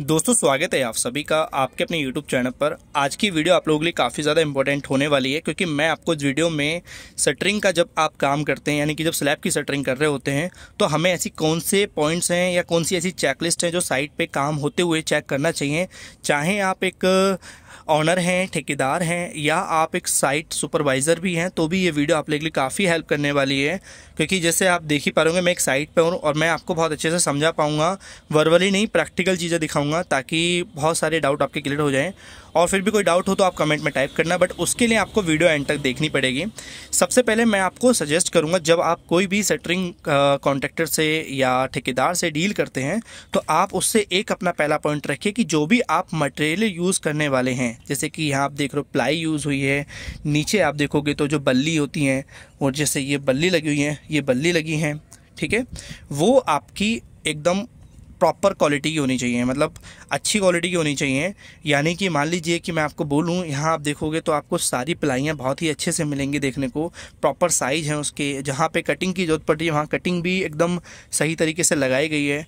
दोस्तों स्वागत है आप सभी का आपके अपने यूट्यूब चैनल पर आज की वीडियो आप लोगों के लिए काफ़ी ज़्यादा इंपॉर्टेंट होने वाली है क्योंकि मैं आपको इस वीडियो में सटरिंग का जब आप काम करते हैं यानी कि जब स्लैब की सटरिंग कर रहे होते हैं तो हमें ऐसी कौन से पॉइंट्स हैं या कौन सी ऐसी चेकलिस्ट हैं जो साइट पर काम होते हुए चेक करना चाहिए चाहे आप एक ऑनर हैं ठेकेदार हैं या आप एक साइट सुपरवाइज़र भी हैं तो भी ये वीडियो आप लोग के लिए काफ़ी हेल्प करने वाली है क्योंकि जैसे आप देख ही पा मैं एक साइट पर हूँ और मैं आपको बहुत अच्छे से समझा पाऊँगा वर्वली नहीं प्रैक्टिकल चीज़ें दिखाऊँगा ताकि बहुत सारे डाउट आपके क्लियर हो जाएँ और फिर भी कोई डाउट हो तो आप कमेंट में टाइप करना बट उसके लिए आपको वीडियो एंड तक देखनी पड़ेगी सबसे पहले मैं आपको सजेस्ट करूँगा जब आप कोई भी सेटरिंग कॉन्ट्रैक्टर से या ठेकेदार से डील करते हैं तो आप उससे एक अपना पहला पॉइंट रखिए कि जो भी आप मटेरियल यूज़ करने वाले हैं जैसे कि यहाँ आप देख रहे हो प्लाई यूज़ हुई है नीचे आप देखोगे तो जो बल्ली होती हैं और जैसे ये बल्ली लगी हुई हैं ये बल्ली लगी हैं ठीक है वो आपकी एकदम प्रॉपर क्वालिटी की होनी चाहिए मतलब अच्छी क्वालिटी की होनी चाहिए यानी कि मान लीजिए कि मैं आपको बोलूँ यहाँ आप देखोगे तो आपको सारी प्लाइयाँ बहुत ही अच्छे से मिलेंगी देखने को प्रॉपर साइज़ हैं उसके जहाँ पे कटिंग की ज़रूरत पड़ रही है वहाँ कटिंग भी एकदम सही तरीके से लगाई गई है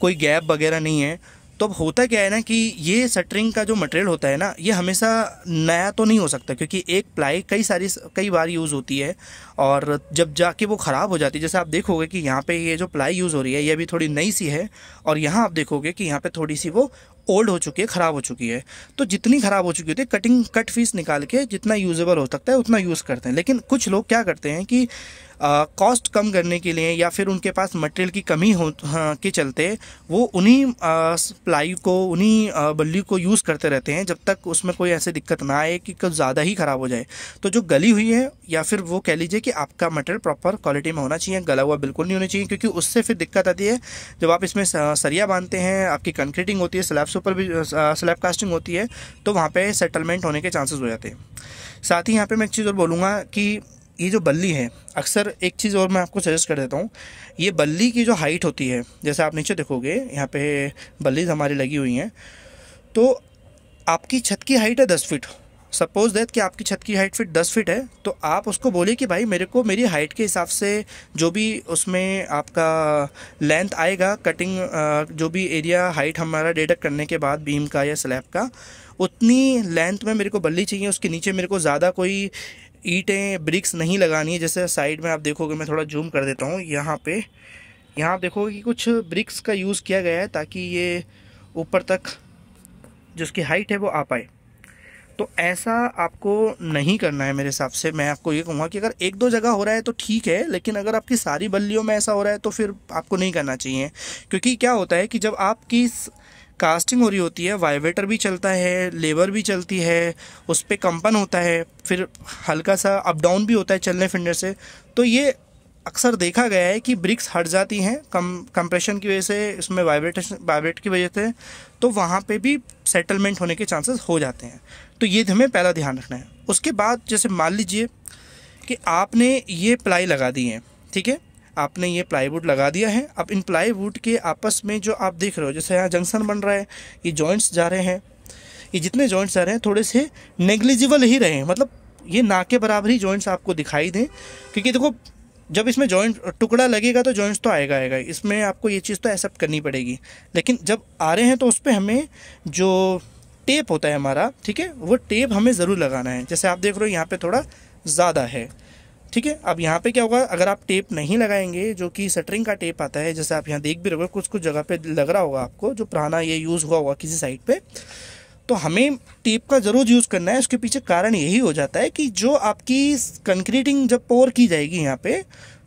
कोई गैप वगैरह नहीं है तो अब होता क्या है ना कि ये सटरिंग का जो मटेरियल होता है ना ये हमेशा नया तो नहीं हो सकता क्योंकि एक प्लाई कई सारी कई बार यूज़ होती है और जब जाके वो ख़राब हो जाती है जैसे आप देखोगे कि यहाँ पे ये जो प्लाई यूज़ हो रही है ये भी थोड़ी नई सी है और यहाँ आप देखोगे कि यहाँ पे थोड़ी सी वो ओल्ड हो चुकी है ख़राब हो चुकी है तो जितनी ख़राब हो चुकी होती है कटिंग कट फीस निकाल के जितना यूजेबल हो सकता है उतना यूज़ करते हैं लेकिन कुछ लोग क्या करते हैं कि कॉस्ट कम करने के लिए या फिर उनके पास मटेरियल की कमी हो हाँ, के चलते वो उन्हीं प्लाई को उन्हीं बल्ली को यूज़ करते रहते हैं जब तक उसमें कोई ऐसी दिक्कत ना आए कि कुछ ज़्यादा ही ख़राब हो जाए तो जो गली हुई है या फिर वो कह लीजिए कि आपका मटेरियल प्रॉपर क्वालिटी में होना चाहिए गला हुआ बिल्कुल नहीं होना चाहिए क्योंकि उससे फिर दिक्कत आती है जब आप इसमें सरिया बांधते हैं आपकी कंक्रीटिंग होती है स्लैब ऊपर भी स्लैब कास्टिंग होती है तो वहाँ पर सेटलमेंट होने के चांसेस हो जाते हैं साथ ही यहाँ पर मैं एक चीज़ और बोलूँगा कि ये जो बल्ली है अक्सर एक चीज़ और मैं आपको सजेस्ट कर देता हूँ ये बल्ली की जो हाइट होती है जैसे आप नीचे देखोगे यहाँ पे बल्लीज हमारी लगी हुई हैं तो आपकी छत की हाइट है दस फीट सपोज दैट कि आपकी छत की हाइट फिट दस फिट है तो आप उसको बोले कि भाई मेरे को मेरी हाइट के हिसाब से जो भी उसमें आपका लेंथ आएगा कटिंग जो भी एरिया हाइट हमारा डिडक्ट करने के बाद बीम का या स्लैब का उतनी लेंथ में मेरे को बल्ली चाहिए उसके नीचे मेरे को ज़्यादा कोई ईटें ब्रिक्स नहीं लगानी है जैसे साइड में आप देखोगे मैं थोड़ा जूम कर देता हूँ यहाँ पे यहाँ आप देखोगे कि कुछ ब्रिक्स का यूज़ किया गया है ताकि ये ऊपर तक जिसकी हाइट है वो आ पाए तो ऐसा आपको नहीं करना है मेरे हिसाब से मैं आपको ये कहूँगा कि अगर एक दो जगह हो रहा है तो ठीक है लेकिन अगर आपकी सारी बल्लियों में ऐसा हो रहा है तो फिर आपको नहीं करना चाहिए क्योंकि क्या होता है कि जब आपकी कास्टिंग हो रही होती है वाइब्रेटर भी चलता है लेबर भी चलती है उस पर कंपन होता है फिर हल्का सा अप डाउन भी होता है चलने फिरने से तो ये अक्सर देखा गया है कि ब्रिक्स हट जाती हैं कम कंप्रेशन की वजह से इसमें वाइब्रेटेशन वाइब्रेट की वजह से तो वहाँ पे भी सेटलमेंट होने के चांसेस हो जाते हैं तो ये हमें पहला ध्यान रखना है उसके बाद जैसे मान लीजिए कि आपने ये प्लाई लगा दी है ठीक है आपने ये प्लाईवुड लगा दिया है अब इन प्लाईवुड के आपस में जो आप देख रहे हो जैसे यहाँ जंक्शन बन रहा है ये जॉइंट्स जा रहे हैं ये जितने जॉइंट्स जा रहे हैं थोड़े से नेग्लिजिबल ही रहे हैं मतलब ये ना के बराबर ही जॉइंट्स आपको दिखाई दें क्योंकि देखो जब इसमें जॉइंट टुकड़ा लगेगा तो जॉइंट्स तो आएगा आएगा इसमें आपको ये चीज़ तो एक्सेप्ट करनी पड़ेगी लेकिन जब आ रहे हैं तो उस पर हमें जो टेप होता है हमारा ठीक है वो टेप हमें ज़रूर लगाना है जैसे आप देख रहे हो यहाँ पे थोड़ा ज़्यादा है ठीक है अब यहाँ पे क्या होगा अगर आप टेप नहीं लगाएंगे जो कि सटरिंग का टेप आता है जैसे आप यहाँ देख भी रहे हो कुछ कुछ जगह पे लग रहा होगा आपको जो पुराना ये यूज़ हुआ होगा किसी साइड पे तो हमें टेप का ज़रूर यूज़ करना है उसके पीछे कारण यही हो जाता है कि जो आपकी कंक्रीटिंग जब पोर की जाएगी यहाँ पर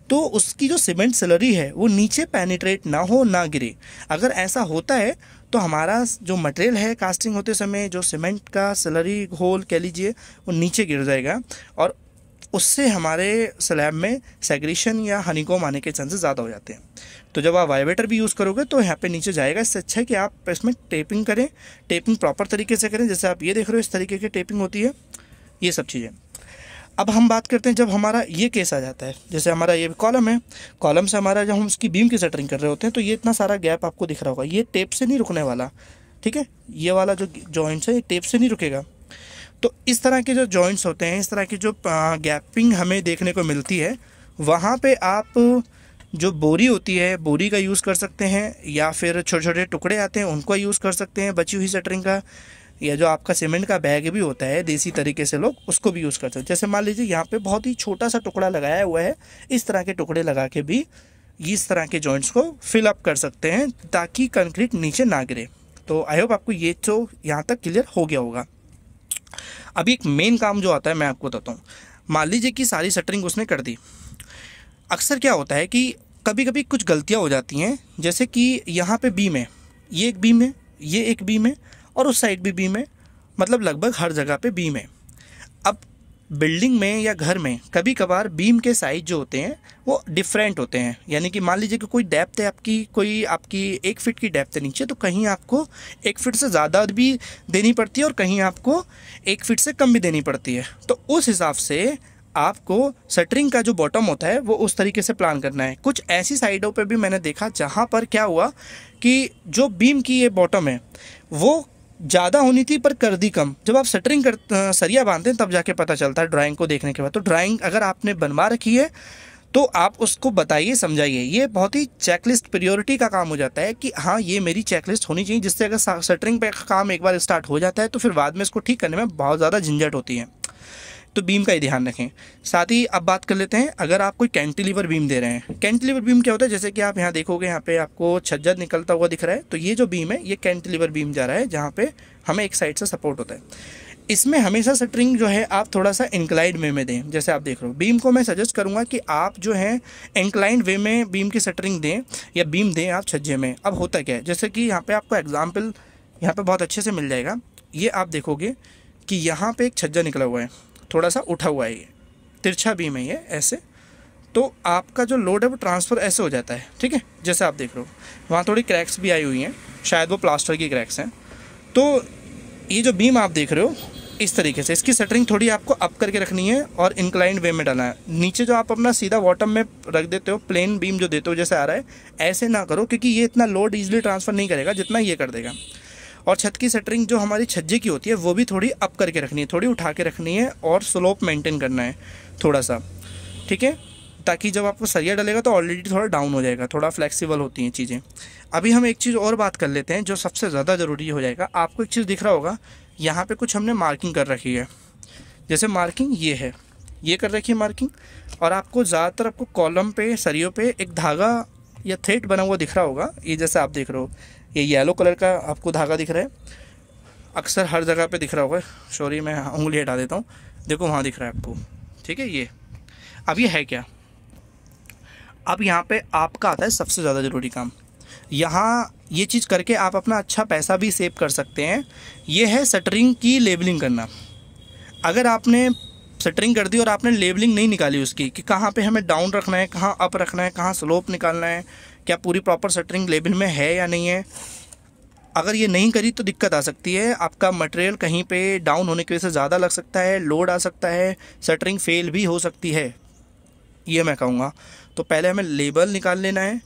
तो उसकी जो सीमेंट सैलरी है वो नीचे पेनिट्रेट ना हो ना गिरे अगर ऐसा होता है तो हमारा जो मटेरियल है कास्टिंग होते समय जो सीमेंट का सलरी होल कह लीजिए वो नीचे गिर जाएगा और उससे हमारे स्लैब में सेग्रेशन या हनीकोम आने के चांसेस ज़्यादा हो जाते हैं तो जब आप वाइब्रेटर भी यूज़ करोगे तो यहाँ पे नीचे जाएगा इससे अच्छा है कि आप इसमें टेपिंग करें टेपिंग प्रॉपर तरीके से करें जैसे आप ये देख रहे हो इस तरीके की टेपिंग होती है ये सब चीज़ें अब हम बात करते हैं जब हमारा ये केस आ जाता है जैसे हमारा ये कॉलम है कॉलम से हमारा जब हम उसकी बीम की सेटरिंग कर रहे होते हैं तो ये इतना सारा गैप आपको दिख रहा होगा ये टेप से नहीं रुकने वाला ठीक है ये वाला जो जॉइंट्स है ये टेप से नहीं रुकेगा तो इस तरह के जो जॉइंट्स होते हैं इस तरह की जो गैपिंग हमें देखने को मिलती है वहाँ पर आप जो बोरी होती है बोरी का यूज़ कर सकते हैं या फिर छोटे छोटे टुकड़े आते हैं उनको यूज़ कर सकते हैं बची हुई सेटरिंग का या जो आपका सीमेंट का बैग भी होता है देसी तरीके से लोग उसको भी यूज़ करते हैं जैसे मान लीजिए यहाँ पे बहुत ही छोटा सा टुकड़ा लगाया हुआ है इस तरह के टुकड़े लगा के भी इस तरह के जॉइंट्स को फिलअप कर सकते हैं ताकि कंक्रीट नीचे ना गिरे तो आई होप आपको ये तो यहाँ तक क्लियर हो गया होगा अभी एक मेन काम जो आता है मैं आपको बताता हूँ मान लीजिए कि सारी शटरिंग उसने कर दी अक्सर क्या होता है कि कभी कभी कुछ गलतियाँ हो जाती हैं जैसे कि यहाँ पे बीम है ये एक बीम है ये एक बीम है और उस साइड भी बीम है मतलब लगभग हर जगह पे बीम है अब बिल्डिंग में या घर में कभी कभार बीम के साइज जो होते हैं वो डिफरेंट होते हैं यानी कि मान लीजिए कि कोई डेप्थ है आपकी कोई आपकी एक फिट की डेप्थ है नीचे तो कहीं आपको एक फिट से ज़्यादा भी देनी पड़ती है और कहीं आपको एक फिट से कम भी देनी पड़ती है तो उस हिसाब से आपको सटरिंग का जो बॉटम होता है वो उस तरीके से प्लान करना है कुछ ऐसी साइडों पे भी मैंने देखा जहाँ पर क्या हुआ कि जो बीम की ये बॉटम है वो ज़्यादा होनी थी पर कर दी कम जब आप सटरिंग कर सरिया बांधते हैं तब जाके पता चलता है ड्राइंग को देखने के बाद तो ड्राइंग अगर आपने बनवा रखी है तो आप उसको बताइए समझाइए ये बहुत ही चेकलिस्ट प्रियोरिटी का काम हो जाता है कि हाँ ये मेरी चेकलिस्ट होनी चाहिए जिससे अगर सटरिंग पे काम एक बार स्टार्ट हो जाता है तो फिर बाद में इसको ठीक करने में बहुत ज़्यादा झंझट होती है तो बीम का ही ध्यान रखें साथ ही अब बात कर लेते हैं अगर आप कोई कैंटिलीवर बीम दे रहे हैं कैंटिलीवर बीम क्या होता है जैसे कि आप यहाँ देखोगे यहाँ पे आपको छज्जा निकलता हुआ दिख रहा है तो ये जो बीम है ये कैंटिलीवर बीम जा रहा है जहाँ पे हमें एक साइड से सपोर्ट होता है इसमें हमेशा सटरिंग जो है आप थोड़ा सा इंक्लाइंड वे में दें जैसे आप देख रहे हो बीम को मैं सजेस्ट करूँगा कि आप जो है इंक्लाइंड वे में बीम की सटरिंग दें या बीम दें आप छज्जे में अब होता क्या है जैसे कि यहाँ पे आपको एग्जाम्पल यहाँ पे बहुत अच्छे से मिल जाएगा ये आप देखोगे कि यहाँ पे एक छज्जा निकला हुआ है थोड़ा सा उठा हुआ है ये तिरछा बीम है ये ऐसे तो आपका जो लोड है वो ट्रांसफ़र ऐसे हो जाता है ठीक है जैसे आप देख रहे हो वहाँ थोड़ी क्रैक्स भी आई हुई हैं शायद वो प्लास्टर की क्रैक्स हैं तो ये जो बीम आप देख रहे हो इस तरीके से इसकी सेटरिंग थोड़ी आपको अप करके रखनी है और इंक्लाइंड वे में डालना है नीचे जो आप अपना सीधा वॉटम में रख देते हो प्लेन बीम जो देते हो जैसे आ रहा है ऐसे ना करो क्योंकि ये इतना लोड ईजिली ट्रांसफ़र नहीं करेगा जितना ये कर देगा और छत की सेटरिंग जो हमारी छज्जे की होती है वो भी थोड़ी अप करके रखनी है थोड़ी उठा के रखनी है और स्लोप मेंटेन करना है थोड़ा सा ठीक है ताकि जब आपको सरिया डलेगा तो ऑलरेडी थोड़ा डाउन हो जाएगा थोड़ा फ्लेक्सिबल होती हैं चीज़ें अभी हम एक चीज़ और बात कर लेते हैं जो सबसे ज़्यादा ज़रूरी हो जाएगा आपको एक चीज़ दिख रहा होगा यहाँ पर कुछ हमने मार्किंग कर रखी है जैसे मार्किंग ये है ये कर रखी है मार्किंग और आपको ज़्यादातर आपको कॉलम पे सरियों पे एक धागा या थ्रेड बना हुआ दिख रहा होगा ये जैसे आप देख रहे हो ये येलो कलर का आपको धागा दिख रहा है अक्सर हर जगह पे दिख रहा होगा सॉरी मैं उंगली हटा देता हूँ देखो वहाँ दिख रहा है आपको ठीक है ये अब ये है क्या अब यहाँ पे आपका आता है सबसे ज़्यादा ज़रूरी काम यहाँ ये चीज़ करके आप अपना अच्छा पैसा भी सेव कर सकते हैं ये है सटरिंग की लेबलिंग करना अगर आपने सटरिंग कर दी और आपने लेबलिंग नहीं निकाली उसकी कि कहाँ पे हमें डाउन रखना है कहाँ अप रखना है कहाँ स्लोप निकालना है क्या पूरी प्रॉपर सटरिंग लेबल में है या नहीं है अगर ये नहीं करी तो दिक्कत आ सकती है आपका मटेरियल कहीं पे डाउन होने की वजह से ज़्यादा लग सकता है लोड आ सकता है सटरिंग फेल भी हो सकती है ये मैं कहूँगा तो पहले हमें लेबल निकाल लेना है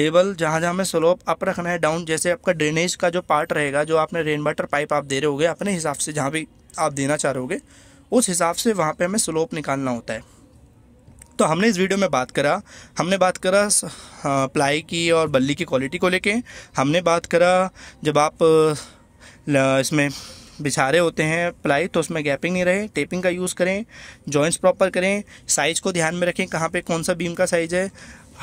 लेबल जहाँ जहाँ हमें स्लोप अप रखना है डाउन जैसे आपका ड्रेनेज का जो पार्ट रहेगा जो आपने रेन वाटर पाइप आप दे रहे होगे अपने हिसाब से जहाँ भी आप देना चाह रहे होगे उस हिसाब से वहाँ पर हमें स्लोप निकालना होता है तो हमने इस वीडियो में बात करा हमने बात करा हाँ, प्लाई की और बल्ली की क्वालिटी को लेके हमने बात करा जब आप इसमें बिछा रहे होते हैं प्लाई तो उसमें गैपिंग नहीं रहे टेपिंग का यूज़ करें जॉइंट्स प्रॉपर करें साइज़ को ध्यान में रखें कहाँ पे कौन सा बीम का साइज़ है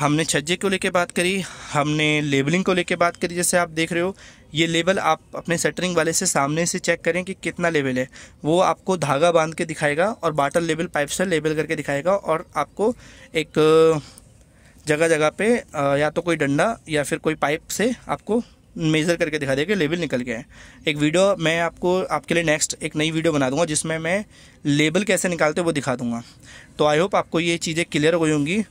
हमने छज्जे को लेके बात करी हमने लेबलिंग को लेके बात करी जैसे आप देख रहे हो ये लेबल आप अपने सेटरिंग वाले से सामने से चेक करें कि कितना लेबल है वो आपको धागा बांध के दिखाएगा और बाटल लेबल पाइप से लेबल करके दिखाएगा और आपको एक जगह जगह पे या तो कोई डंडा या फिर कोई पाइप से आपको मेज़र करके दिखा देगा लेबल निकल गया है एक वीडियो मैं आपको आपके लिए नेक्स्ट एक नई वीडियो बना दूँगा जिसमें मैं लेबल कैसे निकालते वो दिखा दूँगा तो आई होप आपको ये चीज़ें क्लियर हो गई होंगी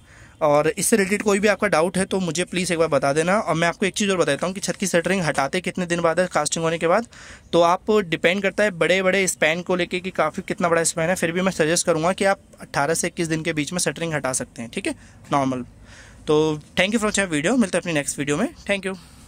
और इससे रिलेटेड कोई भी आपका डाउट है तो मुझे प्लीज़ एक बार बता देना और मैं आपको एक चीज़ और बताता हूँ कि छत की सेटरिंग हटाते कितने दिन बाद है कास्टिंग होने के बाद तो आप डिपेंड करता है बड़े बड़े स्पैन को लेके कि काफ़ी कितना बड़ा स्पैन है फिर भी मैं सजेस्ट करूँगा कि आप अट्ठारह से इक्कीस दिन के बीच में सेटरिंग हटा सकते हैं ठीक है नॉर्मल तो thank you for watching video मिलते हैं अपनी नेक्स्ट वीडियो में थैंक यू